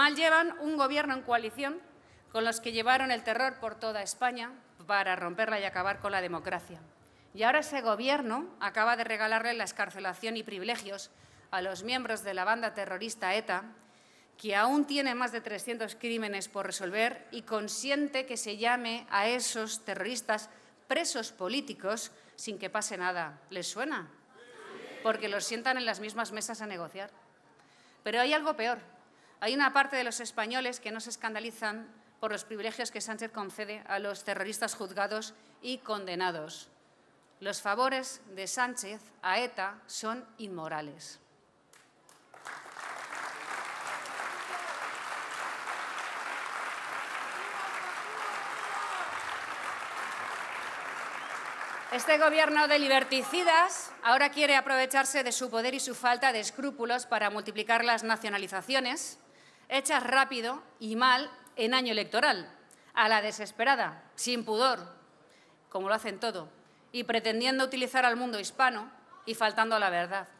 Mal llevan un gobierno en coalición con los que llevaron el terror por toda España para romperla y acabar con la democracia. Y ahora ese gobierno acaba de regalarle la escarcelación y privilegios a los miembros de la banda terrorista ETA, que aún tiene más de 300 crímenes por resolver y consiente que se llame a esos terroristas presos políticos sin que pase nada. ¿Les suena? Porque los sientan en las mismas mesas a negociar. Pero hay algo peor. Hay una parte de los españoles que no se escandalizan por los privilegios que Sánchez concede a los terroristas juzgados y condenados. Los favores de Sánchez a ETA son inmorales. Este gobierno de liberticidas ahora quiere aprovecharse de su poder y su falta de escrúpulos para multiplicar las nacionalizaciones, hechas rápido y mal en año electoral, a la desesperada, sin pudor, como lo hacen todo, y pretendiendo utilizar al mundo hispano y faltando a la verdad.